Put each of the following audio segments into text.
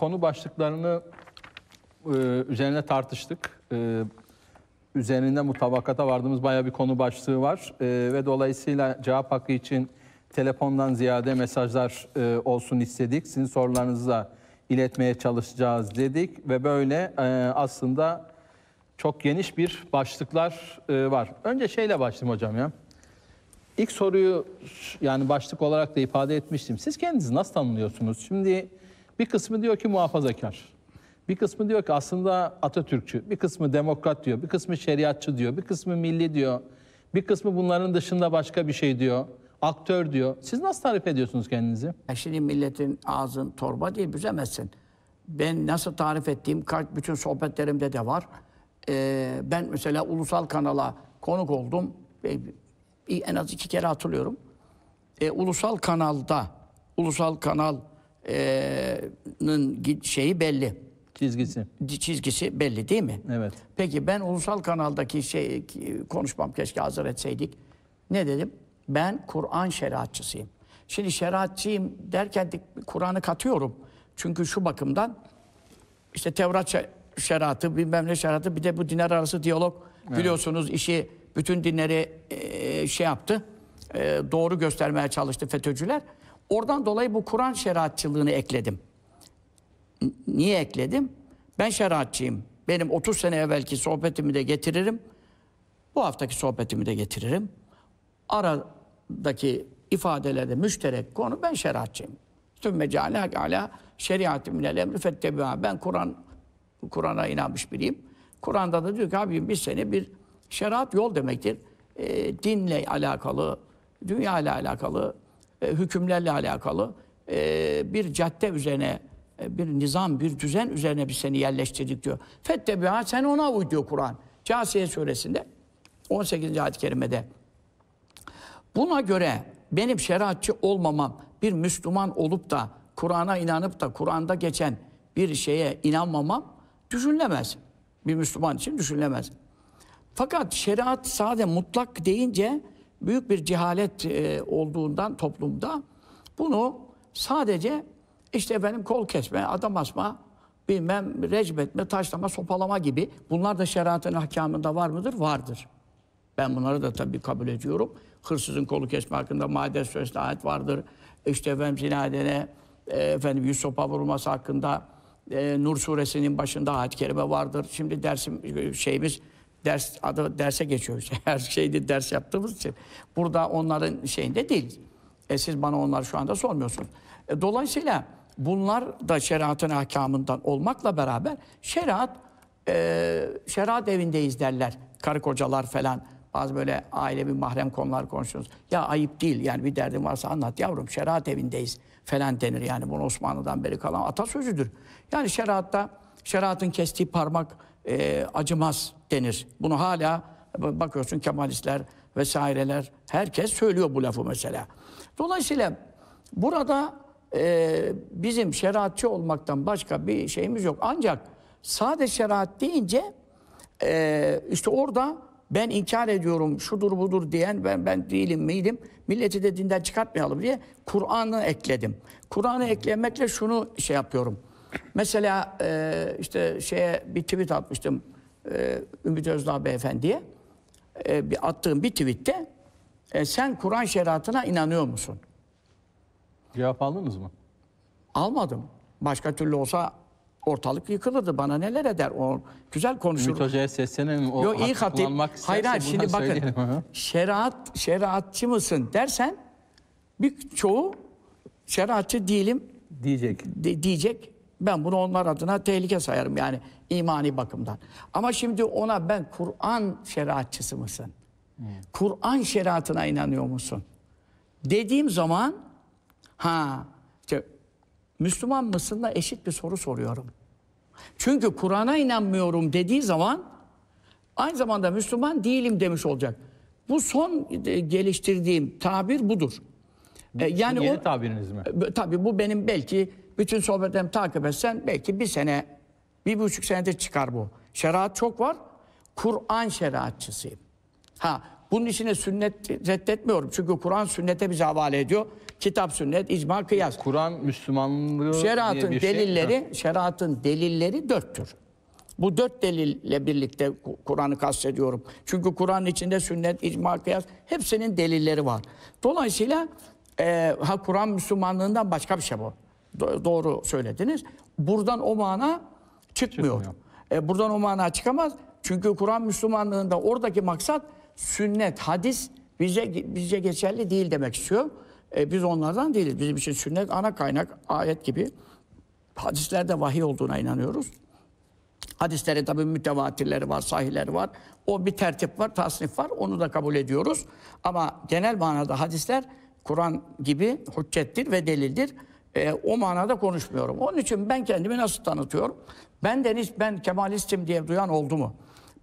konu başlıklarını e, üzerine tartıştık. E, üzerinde mutabakata vardığımız bayağı bir konu başlığı var e, ve dolayısıyla cevap hakkı için telefondan ziyade mesajlar e, olsun istedik. Sizin sorularınızı da iletmeye çalışacağız dedik ve böyle e, aslında çok geniş bir başlıklar e, var. Önce şeyle başlayayım hocam ya. İlk soruyu yani başlık olarak da ifade etmiştim. Siz kendinizi nasıl tanımlıyorsunuz? Şimdi bir kısmı diyor ki muhafazakar. Bir kısmı diyor ki aslında Atatürkçü, bir kısmı demokrat diyor, bir kısmı şeriatçı diyor, bir kısmı milli diyor. Bir kısmı bunların dışında başka bir şey diyor. Aktör diyor. Siz nasıl tarif ediyorsunuz kendinizi? şimdi milletin ağzın torba diye büzemezsin. Ben nasıl tarif ettiğim bütün sohbetlerimde de var. Ee, ben mesela ulusal kanala konuk oldum. En az iki kere hatırlıyorum. Ee, ulusal kanalda, ulusal kanal e, şeyi belli. Çizgisi. Çizgisi belli değil mi? Evet. Peki ben ulusal kanaldaki şey konuşmam keşke hazır etseydik. Ne dedim? Ben Kur'an şeriatçısıyım. Şimdi şeriatçıyım derken Kur'an'ı katıyorum. Çünkü şu bakımdan işte Tevrat şeriatı, bilmem ne şeriatı bir de bu dinler arası diyalog evet. biliyorsunuz işi bütün dinleri e, şey yaptı. E, doğru göstermeye çalıştı FETÖ'cüler. Oradan dolayı bu Kur'an şeriatçılığını ekledim. Niye ekledim? Ben şeriatçıyım. Benim 30 sene evvelki sohbetimi de getiririm. Bu haftaki sohbetimi de getiririm. Aradaki ifadelerde müşterek konu ben şeriatçıyım. Tüm mecale hala şeriatı minel emri fettebiha. Ben Kur'an Kur'an'a inanmış biriyim. Kur'an'da da diyor ki abim biz seni bir şeriat yol demektir. E, dinle alakalı, dünya ile alakalı e, hükümlerle alakalı e, bir cadde üzerine e, bir nizam, bir düzen üzerine bir seni yerleştirdik diyor. Fettebiha sen ona uy diyor Kur'an. Câsiye suresinde 18. ayet-i kerimede. Buna göre benim şeriatçı olmamam bir Müslüman olup da Kur'an'a inanıp da Kur'an'da geçen bir şeye inanmamam düşünülemez. Bir Müslüman için düşünülemez. Fakat şeriat sadece mutlak deyince büyük bir cehalet e, olduğundan toplumda bunu sadece işte efendim kol kesme, adam asma, bilmem recmetme, taşlama, sopalama gibi bunlar da şeriatın ahkamında var mıdır? Vardır. Ben bunları da tabii kabul ediyorum. Hırsızın kolu kesme hakkında Maide Suresi'nde ayet vardır. İşte efendim zina e, efendim yüz sopa vurulması hakkında e, Nur Suresinin başında ayet-i kerime vardır. Şimdi dersim e, şeyimiz ders adı derse geçiyoruz. Her şeyde ders yaptığımız için. Burada onların şeyinde değil. E siz bana onları şu anda sormuyorsunuz. E, dolayısıyla bunlar da şeriatın ahkamından olmakla beraber şeriat e, şeriat evindeyiz derler. Karı kocalar falan bazı böyle ailevi mahrem konular konuşuyoruz. Ya ayıp değil yani bir derdin varsa anlat yavrum şeriat evindeyiz falan denir. Yani bunu Osmanlı'dan beri kalan atasözüdür. Yani şeriatta şeriatın kestiği parmak e, acımaz denir. Bunu hala bakıyorsun Kemalistler vesaireler herkes söylüyor bu lafı mesela. Dolayısıyla burada e, bizim şeriatçı olmaktan başka bir şeyimiz yok. Ancak sadece şeriat deyince e, işte orada ben inkar ediyorum şudur budur diyen ben ben değilim miydim milleti de dinden çıkartmayalım diye Kur'an'ı ekledim. Kur'an'ı eklemekle şunu şey yapıyorum. Mesela e, işte şeye bir tweet atmıştım e, Ümit Özdağ Beyefendi'ye e, bir attığım bir tweette e, sen Kur'an şeriatına inanıyor musun? Cevap aldınız mı? Almadım. Başka türlü olsa ortalık yıkılırdı. Bana neler eder? O güzel konuşur. Ümit Hoca'ya seslenelim. O Yo, iyi hatip. Hayır hayır şimdi bakın. Şeriat, şeriatçı mısın dersen birçoğu şeriatçı değilim diyecek. De, diyecek. Ben bunu onlar adına tehlike sayarım yani imani bakımdan. Ama şimdi ona ben Kur'an şeriatçısı mısın? Kur'an şeriatına inanıyor musun? Dediğim zaman ha işte Müslüman da eşit bir soru soruyorum. Çünkü Kur'an'a inanmıyorum dediği zaman aynı zamanda Müslüman değilim demiş olacak. Bu son e, geliştirdiğim tabir budur. Bu, e, yani yeni o, tabiriniz mi? Tabii bu benim belki bütün sohbetlerimi takip etsen belki bir sene, bir buçuk senede çıkar bu. Şeriat çok var. Kur'an şeriatçısıyım. Ha bunun içine sünnet reddetmiyorum. Çünkü Kur'an sünnete bize havale ediyor. Kitap, sünnet, icma, kıyas. Kur'an Müslümanlığı şeriatın diye bir şey- delilleri, şey. Şeriatın delilleri dörttür. Bu dört delille birlikte Kur'an'ı kastediyorum. Çünkü Kur'an'ın içinde sünnet, icma, kıyas hepsinin delilleri var. Dolayısıyla e, ha Kur'an Müslümanlığından başka bir şey bu. Do doğru söylediniz. Buradan o mana çıkmıyor. çıkmıyor. E, buradan o mana çıkamaz. Çünkü Kur'an Müslümanlığında oradaki maksat sünnet, hadis bize bize geçerli değil demek istiyor. E, biz onlardan değiliz. Bizim için sünnet ana kaynak, ayet gibi. Hadislerde vahiy olduğuna inanıyoruz. Hadislerin tabii mütevatirleri var, sahihleri var. O bir tertip var, tasnif var. Onu da kabul ediyoruz. Ama genel manada hadisler Kur'an gibi hüccettir ve delildir. E, o manada konuşmuyorum. Onun için ben kendimi nasıl tanıtıyorum? Ben deniz ben Kemalistim diye duyan oldu mu?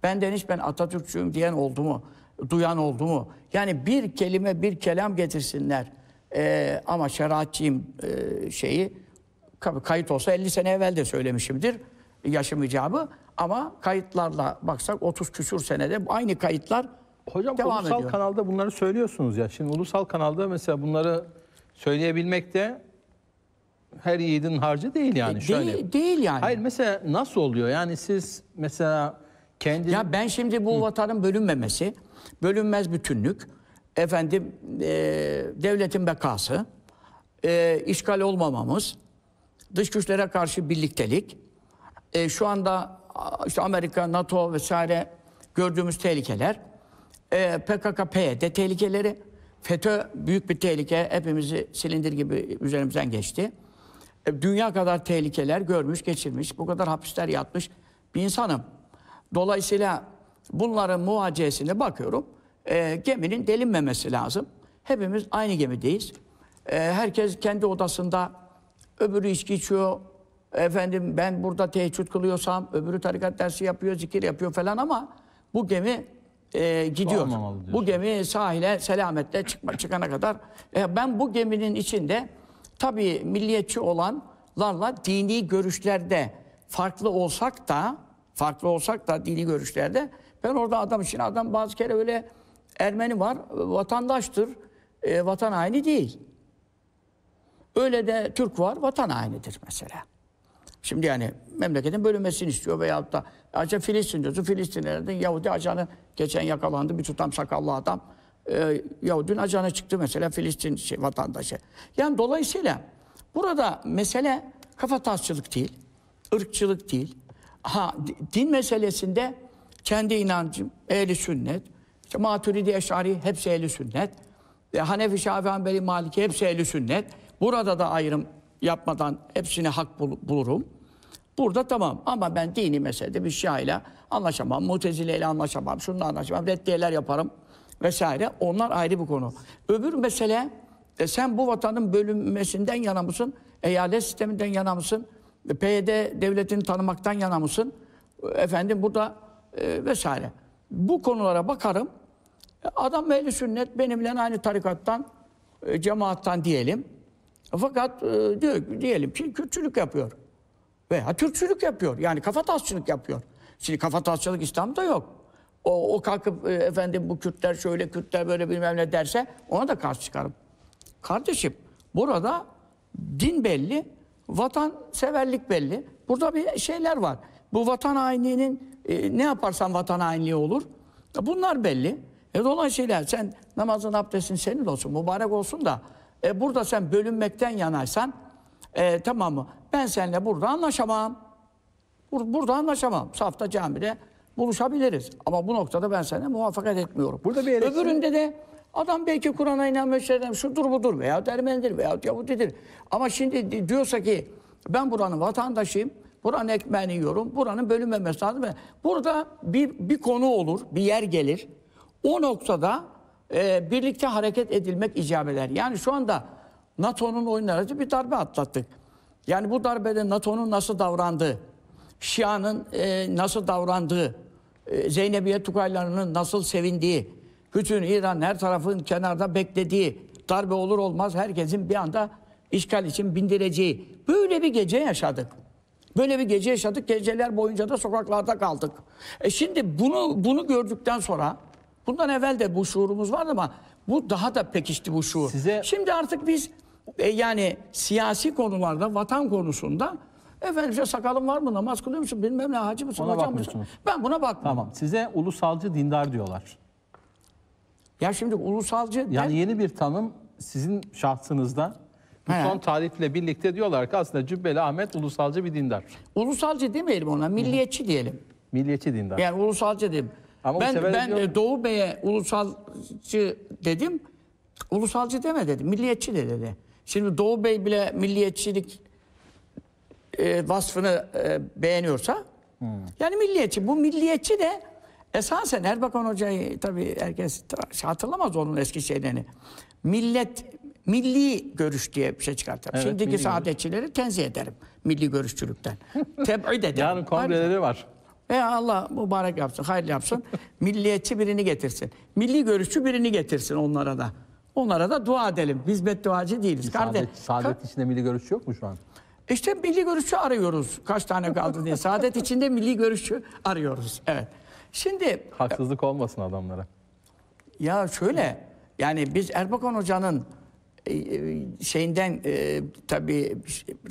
Ben deniz ben Atatürkçüyüm diyen oldu mu? Duyan oldu mu? Yani bir kelime bir kelam getirsinler. E, ama şeriatçıyım e, şeyi kayıt olsa 50 sene evvel de söylemişimdir yaşım icabı. Ama kayıtlarla baksak 30 küsür senede aynı kayıtlar Hocam devam ulusal ediyor. kanalda bunları söylüyorsunuz ya. Şimdi ulusal kanalda mesela bunları söyleyebilmekte. de her yiğidin harcı değil yani. E, şöyle. Değil, değil yani. Hayır mesela nasıl oluyor? Yani siz mesela kendi... Ya ben şimdi bu Hı. vatanın bölünmemesi, bölünmez bütünlük, efendim e, devletin bekası, e, işgal olmamamız, dış güçlere karşı birliktelik, e, şu anda işte Amerika, NATO vesaire gördüğümüz tehlikeler, e, PKK-PYD tehlikeleri, FETÖ büyük bir tehlike, hepimizi silindir gibi üzerimizden geçti. E, dünya kadar tehlikeler görmüş, geçirmiş, bu kadar hapisler yatmış bir insanım. Dolayısıyla bunların muhacesine bakıyorum. E, geminin delinmemesi lazım. Hepimiz aynı gemideyiz. E, herkes kendi odasında öbürü içki içiyor. Efendim ben burada teheccüd kılıyorsam öbürü tarikat dersi yapıyor, zikir yapıyor falan ama bu gemi e, gidiyor. Bu gemi sahile selametle çıkma, çıkana kadar. E, ben bu geminin içinde Tabii milliyetçi olanlarla dini görüşlerde farklı olsak da farklı olsak da dini görüşlerde ben orada adam için adam bazı kere öyle Ermeni var vatandaştır e, vatan haini değil. Öyle de Türk var vatan hainidir mesela. Şimdi yani memleketin bölünmesini istiyor veyahut da acaba Filistin diyorsun. Filistinlerden Yahudi ajanı geçen yakalandı bir tutam sakallı adam e, ya dün acana çıktı mesela Filistin şey, vatandaşı. Yani dolayısıyla burada mesele kafa tasçılık değil, ırkçılık değil. Ha din meselesinde kendi inancım ehli sünnet, işte Maturidi Eşari hepsi ehli sünnet. E, Hanefi Şafii Hanbeli Maliki hepsi ehli sünnet. Burada da ayrım yapmadan hepsini hak bul bulurum. Burada tamam ama ben dini meselede bir şia ile anlaşamam, mutezile ile anlaşamam, şununla anlaşamam, reddiyeler yaparım vesaire onlar ayrı bir konu. Öbür mesele e, sen bu vatanın bölünmesinden yana mısın? Eyalet sisteminden yana mısın? E, PYD devletini tanımaktan yana mısın? E, efendim burada e, vesaire. Bu konulara bakarım. Adam ehli sünnet benimle aynı tarikattan, e, cemaattan diyelim. Fakat e, diyor, diyelim ki Kürtçülük yapıyor. Veya Türkçülük yapıyor. Yani kafatasçılık yapıyor. Şimdi kafatasçılık İslam'da yok o, o kalkıp e, efendim bu Kürtler şöyle Kürtler böyle bilmem ne derse ona da karşı çıkarım. Kardeşim burada din belli, vatan severlik belli. Burada bir şeyler var. Bu vatan hainliğinin e, ne yaparsan vatan hainliği olur. E, bunlar belli. E dolayısıyla sen namazın abdestin senin olsun, mübarek olsun da e, burada sen bölünmekten yanaysan e, tamam mı? Ben seninle burada anlaşamam. Bur burada anlaşamam. Safta camide buluşabiliriz. Ama bu noktada ben seninle muvaffakat etmiyorum. Burada bir elektrik... Öbüründe de adam belki Kur'an'a inanmıyor, şeyden şudur budur veya Ermenidir veya Yahudidir. Ama şimdi diyorsa ki ben buranın vatandaşıyım, buranın ekmeğini yiyorum, buranın bölünmemesi lazım. Burada bir, bir konu olur, bir yer gelir. O noktada e, birlikte hareket edilmek icap eder. Yani şu anda NATO'nun oyunları bir darbe atlattık. Yani bu darbede NATO'nun nasıl davrandığı, Şia'nın e, nasıl davrandığı, ee, Zeynebiye Tugaylarının nasıl sevindiği, bütün İran her tarafın kenarda beklediği, darbe olur olmaz herkesin bir anda işgal için bindireceği. Böyle bir gece yaşadık. Böyle bir gece yaşadık. Geceler boyunca da sokaklarda kaldık. E şimdi bunu bunu gördükten sonra bundan evvel de bu şuurumuz vardı ama bu daha da pekişti bu şuur. Size... Şimdi artık biz e, yani siyasi konularda, vatan konusunda Efendim işte sakalım var mı, namaz kılıyor musun, bilmem ne, hacı mısın, Ona hocam mısın? Ben buna bakmıyorum. Tamam. Size ulusalcı dindar diyorlar. Ya şimdi ulusalcı... Yani yeni bir tanım sizin şahsınızda bu He. son tarifle birlikte diyorlar ki aslında Cübbeli Ahmet ulusalcı bir dindar. ulusalcı demeyelim ona, milliyetçi diyelim. Milliyetçi dindar. Yani ulusalcı dedim. Ama ben ben diyor- e, Doğu Bey'e ulusalcı dedim. Ulusalcı deme dedi. Milliyetçi de dedi. Şimdi Doğu Bey bile milliyetçilik e, vasfını e, beğeniyorsa hmm. yani milliyetçi. Bu milliyetçi de esasen Erbakan Hoca'yı tabii herkes şey hatırlamaz onun eski şeylerini. Millet milli görüş diye bir şey çıkartırım. Evet, Şimdiki saadetçileri görüş. tenzih ederim milli görüşçülükten. Tebid ederim. Yarın kongreleri var. E Allah mübarek yapsın, hayırlı yapsın. Milliyetçi birini getirsin. Milli görüşçü birini getirsin onlara da. Onlara da dua edelim. Biz bedduacı değiliz. Saadet, saadet içinde milli görüşçü yok mu şu an? İşte milli görüşü arıyoruz. Kaç tane kaldı diye. Saadet içinde milli görüşü arıyoruz. Evet. Şimdi haksızlık olmasın adamlara. Ya şöyle yani biz Erbakan Hoca'nın e, e, şeyinden e, tabii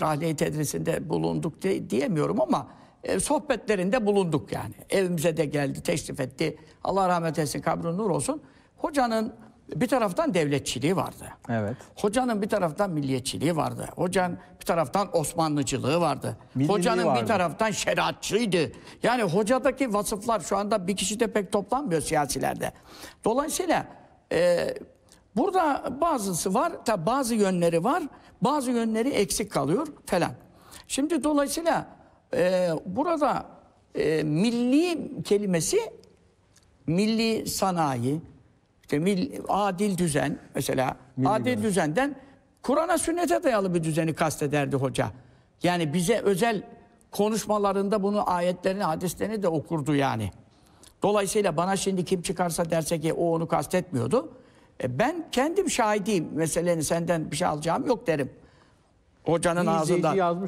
rahliye tedrisinde bulunduk diye, diyemiyorum ama e, sohbetlerinde bulunduk yani. Evimize de geldi, teşrif etti. Allah rahmet etsin, kabri nur olsun. Hocanın bir taraftan devletçiliği vardı. Evet. Hocanın bir taraftan milliyetçiliği vardı. Hocanın bir taraftan Osmanlıcılığı vardı. Milliliği Hocanın vardı. bir taraftan şeriatçıydı. Yani hocadaki vasıflar şu anda bir kişi de pek toplanmıyor siyasilerde. Dolayısıyla e, burada bazısı var, tabi bazı yönleri var, bazı yönleri eksik kalıyor falan. Şimdi dolayısıyla e, burada e, milli kelimesi milli sanayi, işte mil, adil düzen mesela. Milli adil yani. düzenden Kur'an'a sünnete dayalı bir düzeni kastederdi hoca. Yani bize özel konuşmalarında bunu ayetlerini, hadislerini de okurdu yani. Dolayısıyla bana şimdi kim çıkarsa derse ki o onu kastetmiyordu. E ben kendim şahidiyim. Meseleni senden bir şey alacağım yok derim. Hocanın ağzından.